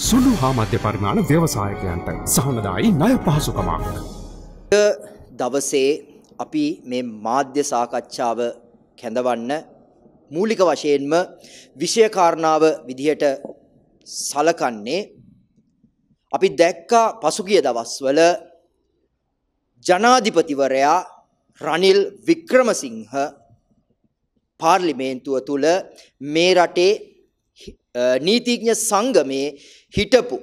සුළු හා මධ්‍ය පරිමාණ ව්‍යවසායකයන්ට සහනදායි ණය පහසුකමක්. දවසේ අපි මේ මාධ්‍ය සාකච්ඡාව කැඳවන්න මූලික වශයෙන්ම විෂයකාරණාව විදිහට සලකන්නේ අපි දැක්කා පසුගිය දවස්වල ජනාධිපතිවරයා රනිල් වික්‍රමසිංහ පාර්ලිමේන්තුව තුළ මේ රටේ නීතිඥ සංගමේ හිටපු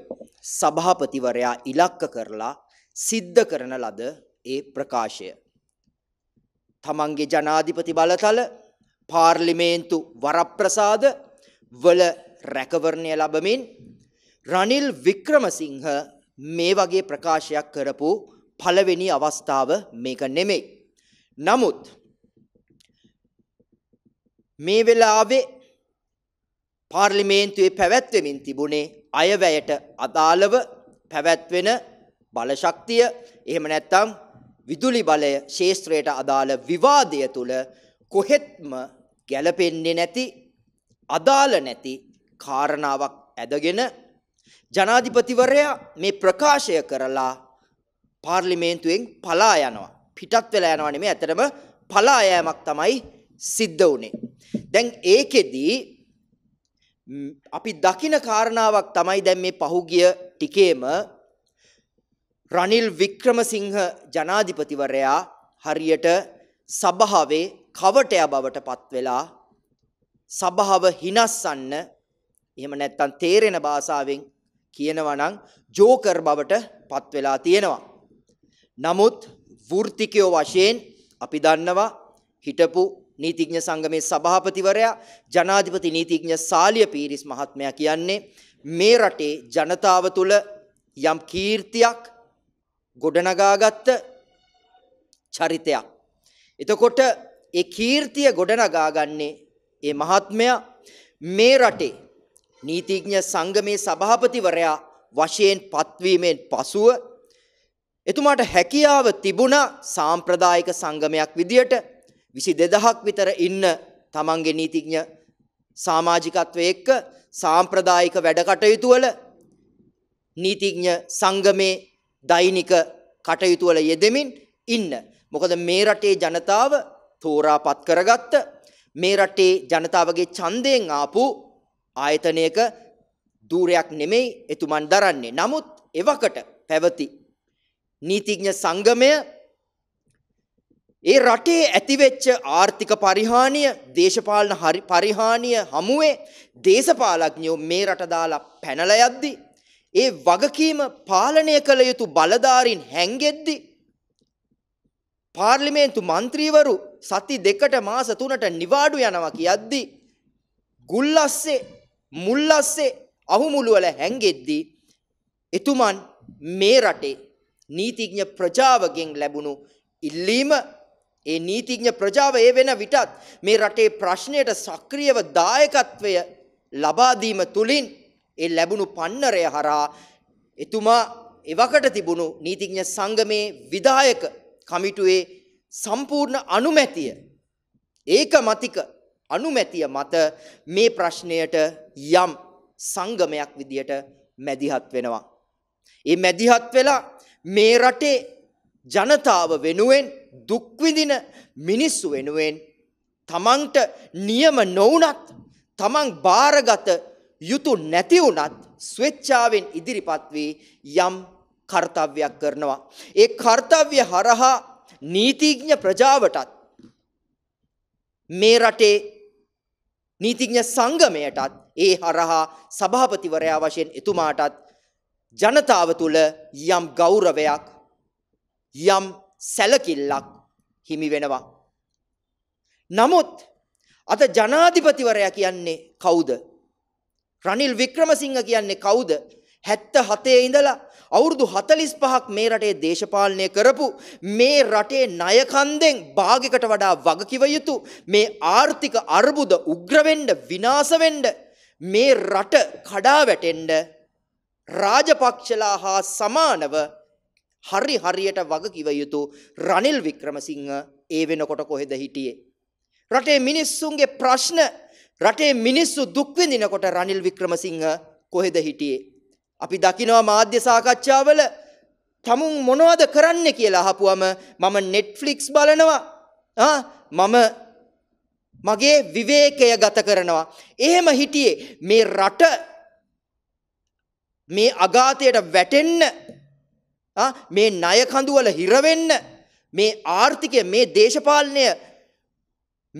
සභාපතිවරයා ඉලක්ක කරලා සිද්ධ කරන ලද ඒ ප්‍රකාශය. තමන්ගේ ජනාධිපති බලතල පාර්ලිමේන්තු වරප්‍රසාද වල රැකවරණය ලබමින් රනිල් වික්‍රමසිංහ මේ වගේ ප්‍රකාශයක් කරපු පළවෙනි අවස්ථාව මේක නෙමෙයි. නමුත් මේ වෙලාවේ පාර්ලිමේන්තුවේ පැවැත්වෙමින් තිබුණේ අයවැයට අදාළව පැවැත්වෙන බලශක්තිය එහෙම නැත්නම් විදුලි බලය ශේෂ්ත්‍රයට අදාළ විවාදය තුළ කොහෙත්ම ගැලපෙන්නේ නැති අදාළ නැති කාරණාවක් ඇදගෙන ජනාධිපතිවරයා මේ ප්‍රකාශය කරලා පාර්ලිමේන්තුවෙන් පලා යනවා පිටත් වෙලා යනවා නෙමෙයි ඇත්තටම පලා යෑමක් තමයි සිද්ධ වුනේ දැන් ඒකෙදී අපි දකින කාරණාවක් තමයි දැන් මේ පහුගිය ටිකේම රනිල් වික්‍රමසිංහ ජනාධිපතිවරයා හරියට සභාවේ කවටය බවට පත් වෙලා සභාව හිනස්සන්න එහෙම නැත්තම් තේරෙන භාෂාවෙන් කියනවා නම් ජෝකර් බවට පත් වෙලා තියෙනවා. නමුත් වෘත්තිකයෝ වශයෙන් අපි දන්නවා හිටපු නීතිඥ සංගමේ සභාපතිවරයා ජනාධිපති නීතිඥ සාලිය පීරිස් මහත්මයා කියන්නේ මේ රටේ ජනතාව තුළ යම් කීර්තියක් ගොඩනගාගත්ත චරිතයක්. එතකොට ඒ කීර්තිය ගොඩනගාගන්නේ ඒ මහත්මයා මේ රටේ නීතිඥ සංගමේ සභාපතිවරයා වශයෙන් පත්වීමෙන් පසුව එතුමාට හැකියාව තිබුණා සාම්ප්‍රදායික සංගමයක් විදියට විසි දෙදහක් විතර ඉන්න තමන්ගේ නීතිඥ සාමාජිකත්වය එක්ක සාම්ප්‍රදායික වැඩකටයුතුවල නීතිඥ සංගමේ දෛනික කටයුතුවල යෙදෙමින් ඉන්න. මොකද මේ රටේ ජනතාව තෝරාපත් කරගත්ත මේ රටේ ජනතාවගේ ඡන්දයෙන් ආපු ආයතනයක দূරයක් නෙමෙයි එතුමන් දරන්නේ. නමුත් එවකට පැවති නීතිඥ සංගමය ඒ රටේ ඇතිවෙච්ච ආර්ථික පරිහානිය දේශපාලන පරිහානිය හමුවේ දේශපාලඥයෝ මේ රට දාලා පැනල යද්දි ඒ වගකීම පාලනය කළ යුතු බලධාරීන් හැංගෙද්දි පාර්ලිමේන්තු මන්ත්‍රීවරු සති දෙකට මාස තුනට නිවාඩු යනවා කියද්දි ගුල්ලස්සේ මුල්ලස්සේ අහුමුළුවල හැංගෙද්දි එතුමන් මේ රටේ නීතිඥ ප්‍රජාවගෙන් ලැබුණු ඉල්ලීම ඒ නීතිඥ ප්‍රජාව ඒ වෙන විටත් මේ රටේ ප්‍රශ්නයට සක්‍රියව දායකත්වය ලබා දීම තුලින් ඒ ලැබුණු පන්නරය හරහා එතුමා එවකට තිබුණු නීතිඥ සංගමේ විධායක කමිටුවේ සම්පූර්ණ අනුමැතිය ඒකමතික අනුමැතිය මත මේ ප්‍රශ්නයට යම් සංගමයක් විදියට මැදිහත් වෙනවා. ඒ මැදිහත් වෙලා මේ රටේ ජනතාව වෙනුවෙන් දුක් විඳින මිනිස්සු වෙනුවෙන් තමන්ට නියම නොවුනත් තමන් බාරගත යුතු නැති වුණත් ස්වේච්ඡාවෙන් ඉදිරිපත් වී යම් කාර්යයක් කරනවා. ඒ කාර්යය හරහා නීතිඥ ප්‍රජාවටත් මේ රටේ නීතිඥ සංගමයටත් ඒ හරහා සභාපතිවරයා වශයෙන් එතුමාටත් ජනතාව තුළ යම් ගෞරවයක් යම් සැලකිල්ලක් හිමි වෙනවා. නමුත් අද ජනාධිපතිවරයා කියන්නේ කවුද? රනිල් වික්‍රමසිංහ කියන්නේ කවුද? 77 ඉඳලා අවුරුදු 45ක් මේ රටේ දේශපාලනය කරපු මේ රටේ ණය කන්දෙන් භාගයකට වඩා වගකිව යුතු මේ ආර්ථික අර්බුද උග්‍ර වෙන්න විනාශ වෙන්න මේ රට කඩා වැටෙන්න රාජපක්ෂලා හා සමානව හරි හරියට වග කිව යුතු රනිල් වික්‍රමසිංහ ඒ වෙනකොට කොහෙද හිටියේ රටේ මිනිස්සුන්ගේ ප්‍රශ්න රටේ මිනිස්සු දුක් විඳිනකොට රනිල් වික්‍රමසිංහ කොහෙද හිටියේ අපි දකිනවා මාධ්‍ය සාකච්ඡාවල තමුන් මොනවද කරන්න කියලා අහපුවම මම නෙට්ෆ්ලික්ස් බලනවා මම මගේ විවේකය ගත කරනවා එහෙම හිටියේ මේ රට මේ අගාතයට වැටෙන්න මේ ණය කඳුවල හිර වෙන්න මේ ආර්ථිකය මේ දේශපාලනය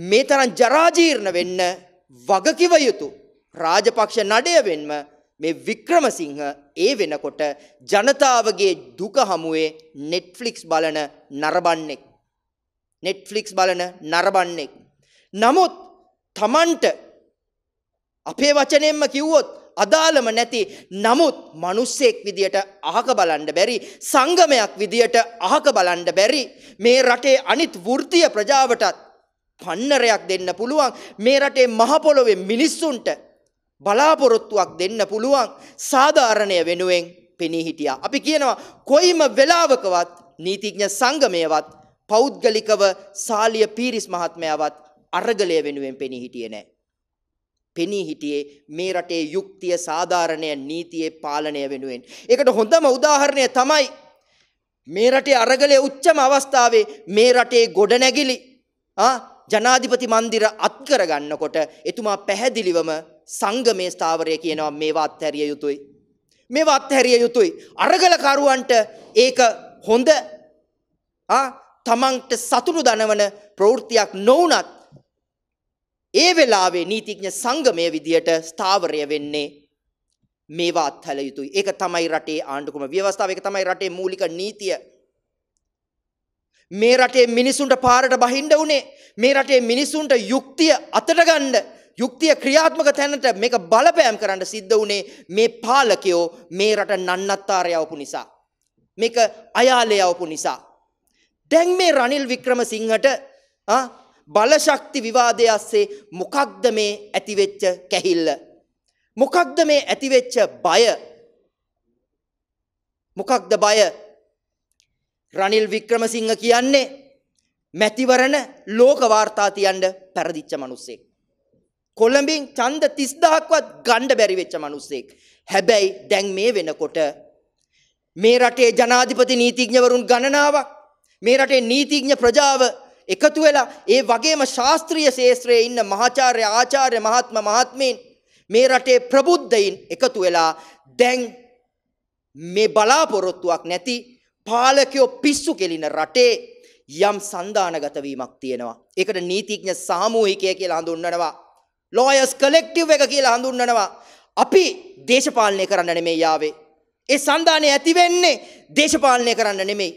මේ තරම් ජරාජීර්ණ වෙන්න වගකිව යුතු රාජපක්ෂ නඩයවෙන්ම මේ වික්‍රමසිංහ ඒ වෙනකොට ජනතාවගේ දුක හමුවේ නෙට්ෆලික්ස් බලන නරබන්නෙක් නෙට්ෆලික්ස් බලන නරබන්නෙක් නමුත් තමන්ට අපේ වචනයෙන්ම කිව්වොත් අදාළම නැති නමුත් මිනිස්සෙක් විදියට අහක බලන්න බැරි සංගමයක් විදියට අහක බලන්න බැරි මේ රටේ අනිත් වෘත්තීය ප්‍රජාවටත් පන්නරයක් දෙන්න පුළුවන් මේ රටේ මහ පොළොවේ මිනිස්සුන්ට බලාපොරොත්තුවක් දෙන්න පුළුවන් සාධාරණය වෙනුවෙන් පෙනී හිටියා අපි කියනවා කොයිම වෙලාවකවත් නීතිඥ සංගමයවත් පෞද්ගලිකව සාලිය පීරිස් මහත්මයාවත් අරගලය වෙනුවෙන් පෙනී හිටියේ නැහැ පෙනී හිටියේ මේ රටේ යුක්තිය සාධාරණය නීතියේ පාලනය වෙනුවෙන්. ඒකට හොඳම උදාහරණය තමයි මේ රටේ අරගලයේ උච්චම අවස්ථාවේ මේ රටේ ගොඩනැගිලි ජනාධිපති මන්දිර අත්කර ගන්නකොට එතුමා පැහැදිලිවම සංගමේ ස්ථාවරය කියනවා මේවා අත්හැරිය යුතුයි. මේවා අත්හැරිය යුතුයි. අරගලකරුවන්ට ඒක හොඳ තමන්ට සතුරු දනවන ප්‍රවෘත්තියක් නොවුනත් ඒ වෙලාවේ නීතිඥ සංගමය විදියට ස්ථාවරය වෙන්නේ මේවා අත්හල යුතුයි. ඒක තමයි රටේ ආණ්ඩුකම ව්‍යවස්ථාව ඒක තමයි රටේ මූලික නීතිය. මේ රටේ මිනිසුන්ට පාරට බහින්න උනේ මේ රටේ මිනිසුන්ට යුක්තිය අතට ගන්න යුක්තිය ක්‍රියාත්මක තැනට මේක බලපෑම් කරන්න සිද්ධ වුණේ මේ පාලකයෝ මේ රට නන්නත්තාරය යවපු නිසා. මේක අයාලේ යවපු නිසා. දැන් මේ රනිල් වික්‍රමසිංහට බලශක්ති විවාදය අස්සේ මොකක්ද මේ ඇතිවෙච්ච කැහිල්ල. මොකක්ද මේ ඇතිවෙච්ච බය මොකක්ද බය රනිල් වික්‍රමසිංහ කියන්නේ මැතිවරණ ලෝකවාර්තා තියන්ට පැරදිච්ච මනුස්සෙක්. කොළඹින් චන්ද තිස්දහක්වත් ගණ්ඩ බැරිවෙච්ච මනුස්සෙක්. හැබැයි දැන් මේ වෙනකොට මේ රටේ ජනාධිපති නීතිඥවරුන් ගණනාවක් මේ රටේ නීතිඥ ප්‍රජාව එකතු වෙලා ඒ වගේම ශාස්ත්‍රීය ශේත්‍රයේ ඉන්න මහාචාර්ය ආචාර්ය මහත්ම මහත්මීන් මේ රටේ ප්‍රබුද්ධයින් එකතු වෙලා දැන් මේ බලාපොරොත්තුවක් නැති පාලකයෝ පිස්සු කෙලින රටේ යම් සන්ධානගත වීමක් තියෙනවා. ඒකට නීතිඥ සාමූහිකය කියලා හඳුන්වනවා. ලෝයස් කලෙක්ටිව් එක කියලා හඳුන්වනවා. අපි දේශපාලනය කරන්න නෙමෙයි යාවේ. ඒ සන්ධානය ඇති වෙන්නේ දේශපාලනය කරන්න නෙමෙයි.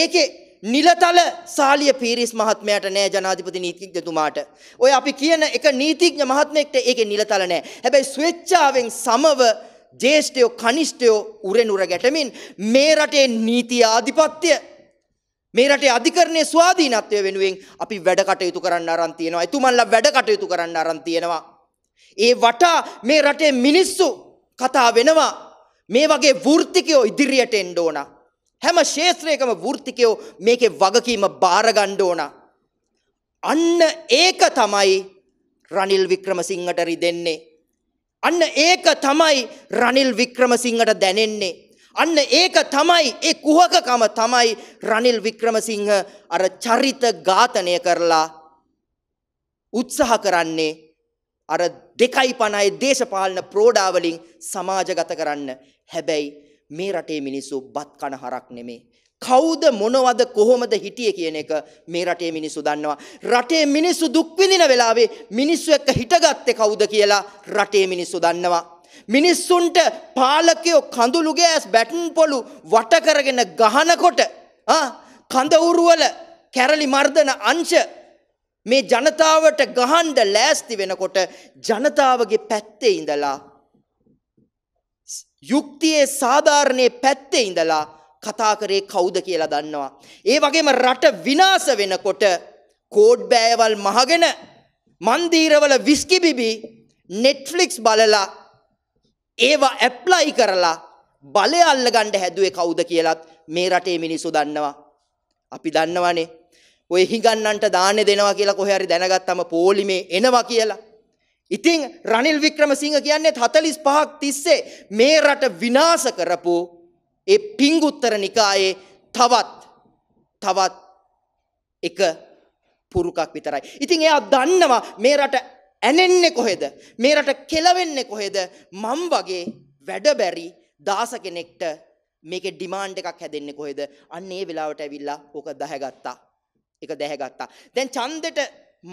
ඒකේ නිලතල සාලිය පීරිස් මහත්මයාට නෑ ජනාධිපති නීතිඥතුමාට. ඔය අපි කියන එක නීතිඥ මහත්මයෙක්ට ඒකේ නිලතල නෑ. හැබැයි ස්වේච්ඡාවෙන් සමව ජේෂ්ඨයෝ කනිෂ්ඨයෝ උරෙනුර ගැටමින් මේ රටේ නීති ආධිපත්‍ය මේ රටේ අධිකරණයේ ස්වාධීනත්වය වෙනුවෙන් අපි වැඩ කටයුතු කරන්න අරන් තියෙනවා. එතුමන්ලා වැඩ කටයුතු කරන්න අරන් තියෙනවා. ඒ වටා මේ රටේ මිනිස්සු කතා වෙනවා. මේ වගේ වෘත්තිකයෝ ඉදිරියට එන්න ඕනා. හැම ශේත්‍රයකම වෘත්තිකයෝ මේකේ වගකීම බාරගන්න ඕන. අන්න ඒක තමයි රනිල් වික්‍රමසිංහට රිදෙන්නේ. අන්න ඒක තමයි රනිල් වික්‍රමසිංහට දැනෙන්නේ. අන්න ඒක තමයි ඒ කුහකකම තමයි රනිල් වික්‍රමසිංහ අර චරිත ඝාතනය කරලා උත්සාහ කරන්නේ අර දෙකයි පණයි දේශපාලන ප්‍රෝඩාවලින් සමාජගත කරන්න. හැබැයි මේ රටේ මිනිස්සු බත් කන හරක් නෙමේ. කවුද මොනවද කොහොමද හිටියේ කියන එක මේ රටේ මිනිස්සු දන්නවා. රටේ මිනිස්සු දුක් විඳින වෙලාවේ මිනිස්සු එක්ක හිටගත්තේ කවුද කියලා රටේ මිනිස්සු දන්නවා. මිනිස්සුන්ට පාලකයෝ කඳුළු ගෑස් බැටන් පොළු වට කරගෙන ගහනකොට කඳ උරුවල කැරලි මර්ධන අංශ මේ ජනතාවට ගහන්ඩ ලෑස්ති වෙනකොට ජනතාවගේ පැත්තේ ඉඳලා යුක්තියේ සාධාරණයේ පැත්තේ ඉඳලා කතා කරේ කවුද කියලා දන්නවා. ඒ වගේම රට විනාශ වෙනකොට කෝඩ් බෑයවල් මහගෙන මන්දීරවල විස්කි බිබි Netflix බලලා ඒවා ඇප්ලයි කරලා බලය අල්ලගන්න හැදුවේ කවුද කියලත් මේ රටේ මිනිස්සු දන්නවා. අපි දන්නවනේ. ඔය හිගන්නන්ට දාන්න දෙනවා කියලා කොහේ හරි දැනගත්තම පොලිමේ එනවා කියලා. ඉතින් රනිල් වික්‍රමසිංහ කියන්නේ 45ක් තිස්සේ මේ රට විනාශ කරපු ඒ පිංගුත්තර නිකායේ තවත් තවත් එක පුරුකක් විතරයි. ඉතින් එයා දන්නවා මේ රට ඇනෙන්නේ කොහෙද? මේ රට කෙලවෙන්නේ කොහෙද? මම් වගේ වැඩබැරි දාස කෙනෙක්ට මේකේ ඩිමාන්ඩ් එකක් හැදෙන්නේ කොහෙද? අන්න ඒ වෙලාවට ඇවිල්ලා ඕක දැහැගත්තා. ඒක දැහැගත්තා. දැන් ඡන්දෙට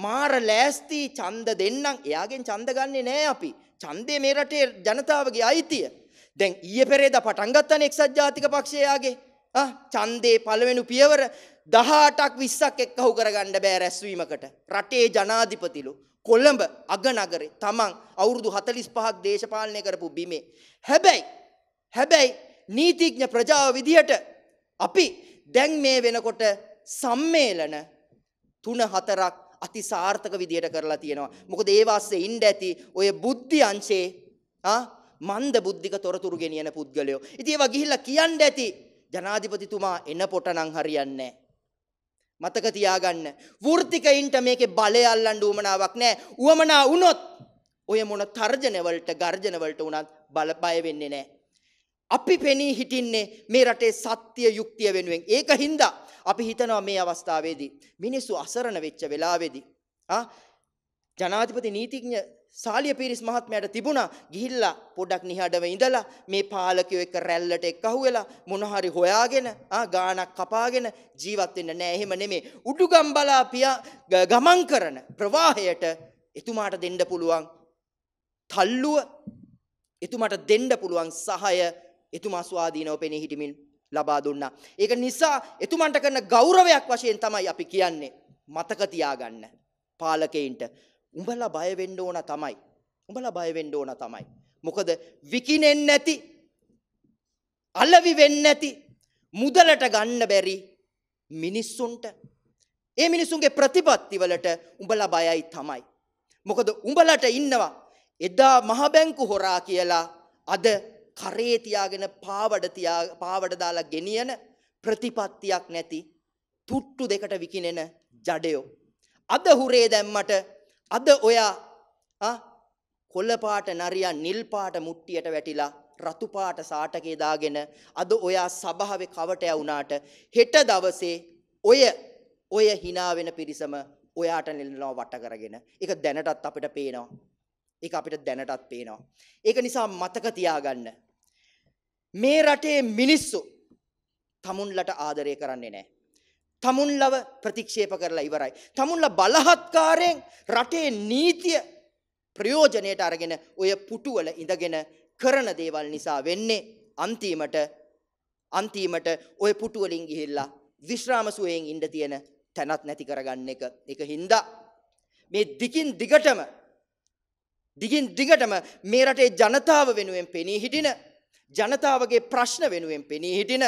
මාර ලෑස්ති ඡන්ද දෙන්නම්. එයාගෙන් ඡන්ද ගන්නෙ නෑ අපි. ඡන්දේ මේ රටේ ජනතාවගේ අයිතිය. දැන් ඊයේ පෙරේදා පටන් ගත්තනේ එක්සත් ජාතික පක්ෂය එයාගේ. ආ ඡන්දේ පළවෙනි පියවර 18ක් 20ක් එක්කහු කරගන්න බෑ රැස්වීමකට. රටේ ජනාධිපතිලු කොළඹ අගනගරේ තමන් අවුරුදු 45ක් දේශපාලනය කරපු බිමේ. හැබැයි හැබැයි නීතිඥ ප්‍රජාව විදිහට අපි දැන් මේ වෙනකොට සම්මේලන තුන හතරක් අති සාර්ථක විදියට කරලා තියෙනවා. මොකද ඒ වාස්සේ ඉන්න ඇති ඔය බුද්ධි අංශේ ආ මන්ද බුද්ධික තොරතුරු ගෙනියන පුද්ගලයෝ. ඉතින් ඒවා ගිහිල්ලා කියන්න ඇති ජනාධිපතිතුමා එනකොට නම් හරියන්නේ මතක තියාගන්න. වෘත්තිකයින්ට මේකේ බලය අල්ලන්න උවමනාවක් නැහැ. උවමනා වුණොත් ඔය මොන තර්ජන වලට ගර්ජන වලට උනත් බල බය වෙන්නේ නැහැ. අපි පෙනී හිටින්නේ මේ රටේ සත්‍ය යුක්තිය වෙනුවෙන්. ඒක හින්දා අපි හිතනවා මේ අවස්ථාවේදී මිනිස්සු අසරණ වෙච්ච වෙලාවේදී ආ ජනාධිපති නීතිඥ සාලිය පීරිස් මහත්මයාට තිබුණා ගිහිල්ලා පොඩක් නිහඬව ඉඳලා මේ පාලකයෝ එක්ක රැල්ලට එක්ක අහුවෙලා මොන හරි හොයාගෙන ආ ගානක් කපාගෙන ජීවත් වෙන්න නෑ එහෙම නෙමේ උඩුගම් බලා පියා ගමන් කරන ප්‍රවාහයට එතුමාට දෙන්න පුළුවන් තල්ලුව එතුමාට දෙන්න පුළුවන් සහය එතුමා ස්වාධීනව පෙනී හිටිමින් ලබා දුන්නා. ඒක නිසා එතුමන්ට කරන ගෞරවයක් වශයෙන් තමයි අපි කියන්නේ මතක තියාගන්න පාලකෙයින්ට. උඹලා බය වෙන්න ඕන තමයි. උඹලා බය වෙන්න ඕන තමයි. මොකද විකිනෙන්නේ නැති අලවි වෙන්නේ නැති මුදලට ගන්න බැරි මිනිස්සුන්ට ඒ මිනිසුන්ගේ ප්‍රතිපත්ති වලට උඹලා බයයි තමයි. මොකද උඹලට ඉන්නවා එදා මහ බැංකු හොරා කියලා අද කරේ තියාගෙන පාවඩ තියා පාවඩ දාලා ගෙනියන ප්‍රතිපත්තියක් නැති තුට්ටු දෙකට විකිනෙන ජඩයෝ අද හුරේ දැම්මට අද ඔයා ආ කොළ පාට නරියා නිල් පාට මුට්ටියට වැටිලා රතු පාට සාටකේ දාගෙන අද ඔයා සභාවේ කවටය වුණාට හෙට දවසේ ඔය ඔය hina වෙන පිරිසම ඔයාට නෙලනවා වට කරගෙන ඒක දැනටත් අපිට පේනවා ඒක අපිට දැනටත් පේනවා ඒක නිසා මතක තියාගන්න මේ රටේ මිනිස්සු තමුන්ලට ආදරය කරන්නේ නැහැ. තමුන්ලව ප්‍රතික්ෂේප කරලා ඉවරයි. තමුන්ලා බලහත්කාරයෙන් රටේ නීතිය ප්‍රයෝජනයට අරගෙන ඔය පුටුවල ඉඳගෙන කරන දේවල් නිසා වෙන්නේ අන්තිමට අන්තිමට ඔය පුටුවලින් ගිහිල්ලා විශ්‍රාම සුවයෙන් ඉන්න තියෙන තැනක් නැති කරගන්න එක. ඒක හින්දා මේ දිගින් දිගටම දිගින් දිගටම මේ රටේ ජනතාව වෙනුවෙන් පෙනී හිටින ජනතාවගේ ප්‍රශ්න වෙනුවෙන් පෙනී හිටින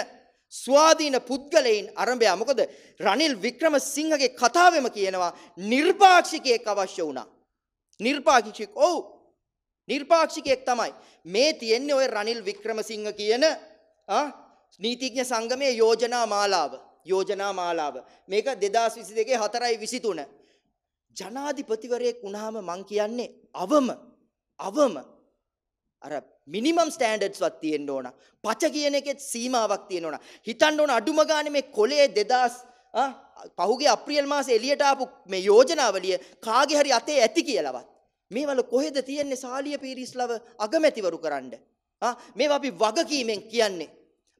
ස්වාධීන පුද්ගලයින් අරඹයා මොකද රනිල් වික්‍රමසිංහගේ කතාවෙම කියනවා නිර්පාක්ෂිකයෙක් අවශ්‍ය වුණා. නිර්පාක්ෂික ඔව් නිර්පාක්ෂිකයෙක් තමයි. මේ තියෙන්නේ ওই රනිල් වික්‍රමසිංහ කියන නීතිඥ සංගමයේ යෝජනා මාලාව. යෝජනා මාලාව. මේක 2022 4යි 23. ජනාධිපතිවරයෙක් වුණාම මං කියන්නේ අවම අවම අර මිනිමම් ස්ටෑන්ඩඩ්ස්වත් තියෙන්න ඕන. පච කියන එකෙත් සීමාවක් තියෙන්න ඕන. හිතන්න ඕන අඩුම ගානේ මේ කොලේ 2000 පහුගිය අප්‍රේල් මාසේ එළියට ආපු මේ යෝජනාවලිය කාගේ හරි අතේ ඇති කියලාවත්. මේවල කොහෙද තියෙන්නේ සාලිය පීරිස්ලව අගමැතිවරු කරන්න. ආ මේවා අපි වගකීමෙන් කියන්නේ.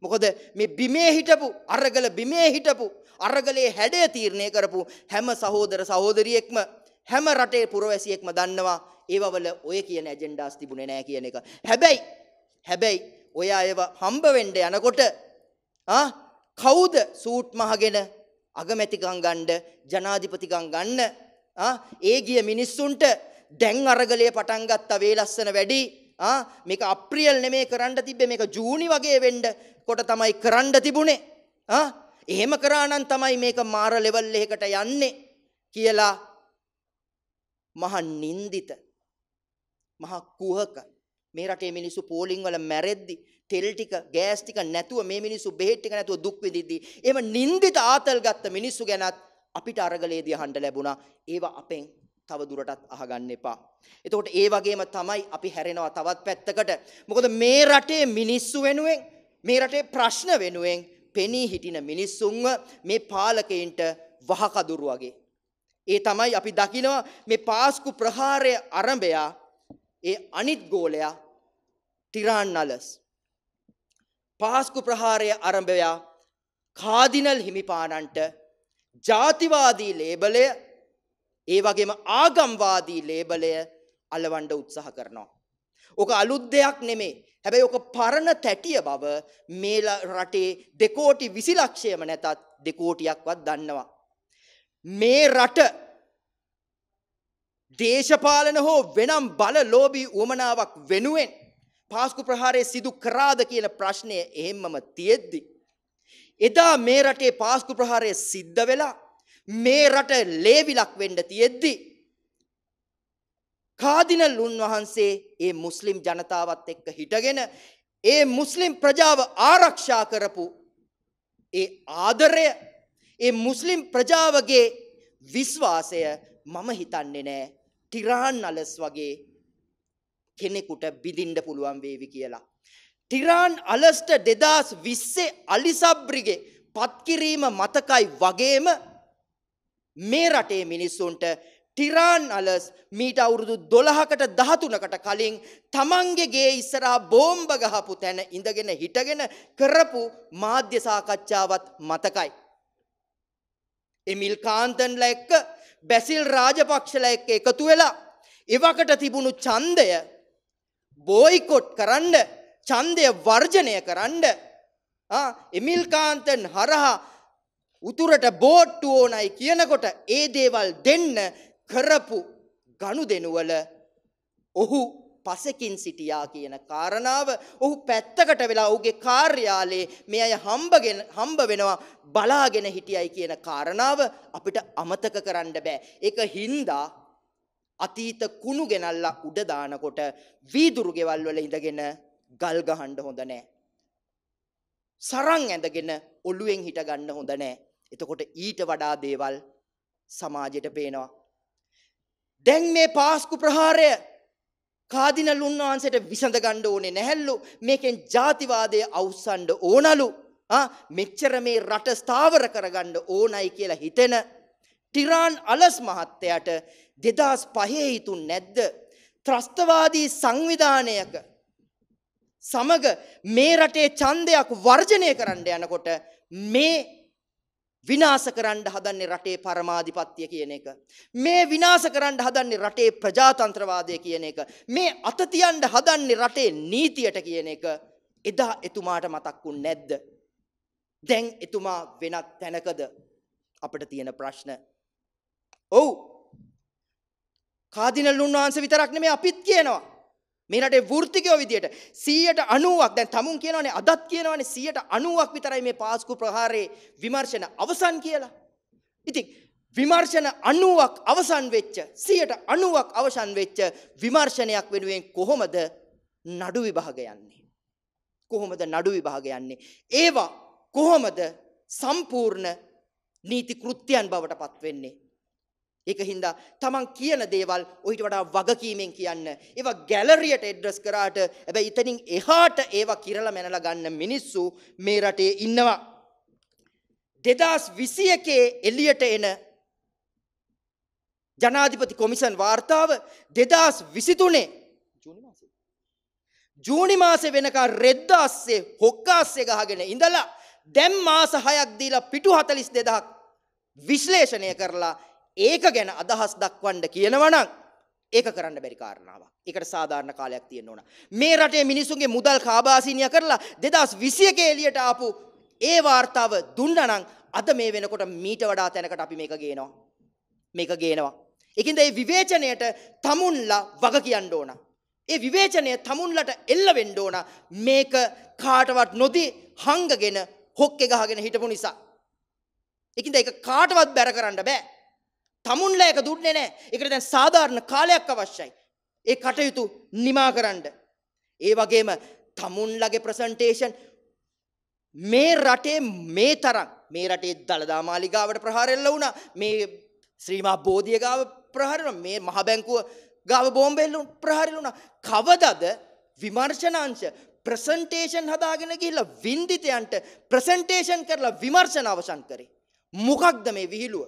මොකද මේ බිමේ හිටපු අරගල බිමේ හිටපු අරගලේ හැඩය තීරණය කරපු හැම සහෝදර සහෝදරියෙක්ම හැම රටේ පුරවැසියෙක්ම දන්නවා ඒවවල ඔය කියන ඇජෙන්ඩාස් තිබුණේ නෑ කියන එක. හැබැයි හැබැයි ඔය අයව හම්බ වෙන්න යනකොට ආ කවුද සූට් මහගෙන අගමැතිකම් ගන්න ජනාධිපතිකම් ගන්න ආ ඒ ගිය මිනිස්සුන්ට දැන් අරගලේ පටන් ගත්ත වේ ලස්සන වැඩි මේක අප්‍රියල් නෙමේ කරන්න තිබ්බේ මේක ජූනි වගේ වෙන්න කොට තමයි කරන්න තිබුණේ ආ එහෙම කරානම් තමයි මේක මාර ලෙවල් එකකට යන්නේ කියලා මහා නින්දිත මහා කුහක මේ රටේ මිනිස්සු පෝලිං වල මැරෙද්දි තෙල් ටික ගෑස් ටික නැතුව මේ මිනිස්සු බෙහෙත් ටික නැතුව දුක් විඳිද්දි එහෙම නින්දිත ආතල් ගත්ත මිනිස්සු ගැනත් අපිට අරගලේදී අහන්න ලැබුණා ඒව අපෙන් තව දුරටත් අහගන්න එපා. එතකොට ඒ වගේම තමයි අපි හැරෙනවා තවත් පැත්තකට. මොකද මේ රටේ මිනිස්සු වෙනුවෙන් මේ රටේ ප්‍රශ්න වෙනුවෙන් පෙනී හිටින මිනිස්සුන්ව මේ පාලකයින්ට වහකදුරු වගේ. ඒ තමයි අපි දකිනවා මේ පාස්කු ප්‍රහාරය අරඹයා ඒ අනිත් ගෝලයා ටිරාන් නලස්. පාස්කු ප්‍රහාරය අරඹයා කාදිනල් හිමිපාණන්ට ජාතිවාදී ලේබලය ඒ වගේම ආගම්වාදී ලේබලය අලවන්ඩ උත්සාහ කරනවා. ඕක අලුත් දෙයක් නෙමේ හැබැයි ඕක පරණ තැටිය බව මේ රටේ දෙකෝටි විසිලක්ෂයම නැතත් දෙකෝටියක්වත් දන්නවා. මේ රට දේශපාලන හෝ වෙනම් බල ලෝබී වුවමනාවක් වෙනුවෙන් පාස්කු ප්‍රහාරය සිදු කරාද කියන ප්‍රශ්නය එහෙම්මම තියෙද්දි. එදා මේ රටේ පාස්කු ප්‍රහාරය සිද්ධ වෙලා මේ රට ලේවිලක් වෙන්න තියෙද්දි කාදිනල් උන්වහන්සේ ඒ මුස්ලිම් ජනතාවත් එක්ක හිටගෙන ඒ මුස්ලිම් ප්‍රජාව ආරක්ෂා කරපු ඒ ආදරය ඒ මුස්ලිම් ප්‍රජාවගේ විශ්වාසය මම හිතන්නේ නෑ ටිරාන් අලස් වගේ කෙනෙකුට බිඳින්ඩ පුළුවන් වේවි කියලා. ටිරාන් අලස්ට දෙදස් විස්සේ අලිසබ්‍රිගේ පත්කිරීම මතකයි වගේම මේ රටේ මිනිස්සුන්ට ටිරාන් අලස් මීට අවුරුදු 12කට 13කට කලින් තමන්ගේ ගේ ඉස්සරහා බෝම්බ ගහපු තැන ඉඳගෙන හිටගෙන කරපු මාධ්‍ය සාකච්ඡාවත් මතකයි. එමිල් කාන්තන්ලා එක්ක බැසිල් රාජපක්ෂලා එක්ක එකතු වෙලා එවකට තිබුණු ඡන්දය බොයිකොට් කරන්න ඡන්දය වර්ජනය කරන්න එමිල් කාන්තන් හරහා උතුරට බෝට්ටු ඕනයි කියනකොට ඒ දේවල් දෙන්න කරපු ගනුදෙනුවල ඔහු පසකින් සිටියා කියන කාරණාව ඔහු පැත්තකට වෙලා ඔහුගේ කාර්යාලයේ මේ අය හම්බගෙන හම්බ වෙනවා බලාගෙන හිටියයි කියන කාරණාව අපිට අමතක කරන්න බෑ. ඒක හින්දා අතීත කුණු ගෙනල්ලා උඩ දානකොට වීදුරු ගෙවල් වල ඉඳගෙන ගල් ගහන්න හොඳ නෑ. සරන් ඇඳගෙන ඔළුවෙන් හිට ගන්න හොඳ නෑ. එතකොට ඊට වඩා දේවල් සමාජයට පේනවා. දැන් මේ පාස්කු ප්‍රහාරය කාදිනල් උන්වහන්සේට විසඳ ගන්න ඕනේ නැහැලු. මේකෙන් ජාතිවාදය අවසන්ඩ ඕනලු. මෙච්චර මේ රට ස්ථාවර කරගන්න ඕනයි කියලා හිතෙන ටිරාන් අලස් මහත්තයට 2005 හිතුන් නැද්ද? ත්‍රස්තවාදී සංවිධානයක සමග මේ රටේ ඡන්දයක් වර්ජනය කරන්න යනකොට මේ විනාශ කරන්න හදන්නේ රටේ පරමාධිපත්‍ය කියන එක. මේ විනාශ කරන්න හදන්නේ රටේ ප්‍රජාතන්ත්‍රවාදය කියන එක. මේ අත තියන්න හදන්නේ රටේ නීතියට කියන එක. එදා එතුමාට මතක් වුනේ නැද්ද? දැන් එතුමා වෙනත් තැනකද අපිට තියෙන ප්‍රශ්න. ඔව්. කාදිනල් උන්වහන්සේ විතරක් නෙමෙයි අපිත් කියනවා. මේ රටේ වෘත්තිකයෝ විදියට 90ක් දැන් tamun කියනවනේ අදත් කියනවනේ 90ක් විතරයි මේ පාස්කු ප්‍රහාරයේ විමර්ශන අවසන් කියලා. ඉතින් විමර්ශන 90ක් අවසන් වෙච්ච 90ක් අවසන් වෙච්ච විමර්ශනයක් වෙනුවෙන් කොහොමද නඩු විභාග යන්නේ? කොහොමද නඩු විභාග යන්නේ? ඒවා කොහොමද සම්පූර්ණ නීති කෘත්‍යයන් බවට පත් වෙන්නේ? ඒක හින්දා තමන් කියන දේවල් ඔහිට වඩා වගකීමෙන් කියන්න. ඒවා ගැලරියට ඇඩ්‍රස් කරාට හැබැයි ඉතින් එහාට ඒවා කිරලා මැනලා ගන්න මිනිස්සු මේ රටේ ඉන්නවා. 2021 එළියට එන ජනාධිපති කොමිෂන් වාර්තාව 2023 ජූනි මාසේ ජූනි මාසේ වෙනකන් රෙද්දාස්සේ හොක්කාස්සේ ගහගෙන ඉඳලා දැන් මාස 6ක් දීලා පිටු 42000ක් විශ්ලේෂණය කරලා ඒක ගැන අදහස් දක්වන්න කියනවනම් ඒක කරන්න බැරි කාරණාවක්. ඒකට සාධාරණ කාලයක් තියෙන්න ඕන. මේ රටේ මිනිසුන්ගේ මුදල් කාබාසීනිය කරලා 2021 ක එළියට ආපු ඒ වார்த்தාව දුන්නා නම් අද මේ වෙනකොට මීට වඩා තැනකට අපි මේක ගේනවා. මේක ගේනවා. ඒකින්ද මේ විවේචනයට තමුන්ලා වග කියන්න ඕන. ඒ විවේචනය තමුන්ලට එල්ල වෙන්න ඕන. මේක කාටවත් නොදී හංගගෙන හොක්කේ ගහගෙන හිටපු නිසා. ඒකින්ද ඒක කාටවත් බැර කරන්න බෑ. තමුන්ලා එක දුන්නේ නැහැ. ඒකට දැන් සාධාරණ කාලයක් අවශ්‍යයි. ඒ කටයුතු නිමා කරන්න. ඒ වගේම තමුන්ලගේ ප්‍රසන්ටේෂන් මේ රටේ මේ තරම් මේ රටේ දළදා මාලිගාවට ප්‍රහාර එල්ල වුණා. මේ ශ්‍රීමා බෝධිය ගාව ප්‍රහාර වුණා. මේ මහ බැංකුව ගාව බෝම්බ එල්ල ප්‍රහාර එල්ල වුණා. කවදද විමර්ශනාංශ ප්‍රසන්ටේෂන් හදාගෙන ගිහිල්ලා වින්දිතයන්ට ප්‍රසන්ටේෂන් කරලා විමර්ශන අවසන් කරේ. මොකක්ද මේ විහිළුව?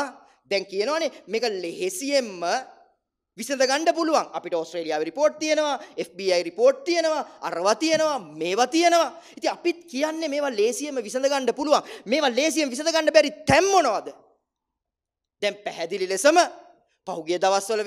ආ දැන් කියනවනේ මේක ලෙහෙසියෙන්ම විසඳගන්න පුළුවන් අපිට ඔස්ට්‍රේලියාව රිපෝට් තියෙනවා FBI රිපෝට් තියෙනවා අරවා තියෙනවා මේවා තියෙනවා ඉතින් අපිත් කියන්නේ මේවා ලේසියෙන්ම විසඳගන්න පුළුවන් මේවා ලේසියෙන් විසඳගන්න බැරි තැන් මොනවද දැන් පැහැදිලි ලෙසම පහුගිය දවස්වල